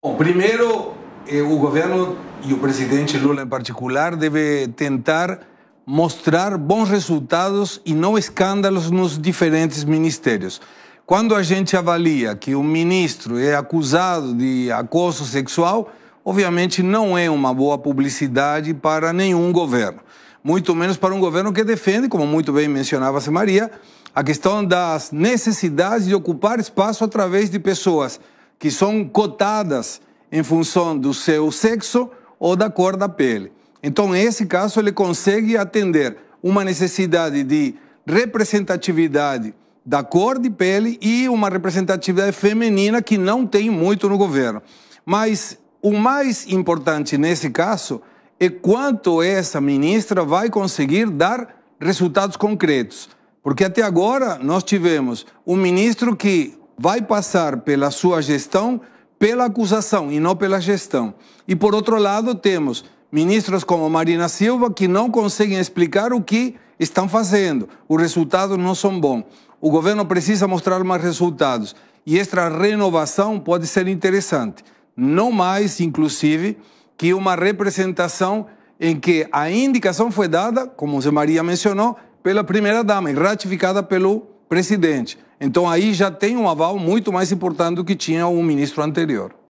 Bom, primeiro, eh, o governo e o presidente Lula em particular deve tentar mostrar bons resultados e não escândalos nos diferentes ministérios. Quando a gente avalia que um ministro é acusado de acoso sexual, obviamente não é uma boa publicidade para nenhum governo, muito menos para um governo que defende, como muito bem mencionava a Maria, a questão das necessidades de ocupar espaço através de pessoas que são cotadas em função do seu sexo ou da cor da pele. Então, nesse caso, ele consegue atender uma necessidade de representatividade da cor de pele e uma representatividade feminina que não tem muito no governo. Mas o mais importante nesse caso é quanto essa ministra vai conseguir dar resultados concretos. Porque até agora nós tivemos um ministro que vai passar pela sua gestão pela acusação e não pela gestão. E por outro lado, temos ministros como Marina Silva que não conseguem explicar o que estão fazendo. Os resultados não são bons. O governo precisa mostrar mais resultados e esta renovação pode ser interessante. Não mais, inclusive, que uma representação em que a indicação foi dada, como José Maria mencionou, pela primeira-dama e ratificada pelo presidente. Então aí já tem um aval muito mais importante do que tinha o ministro anterior.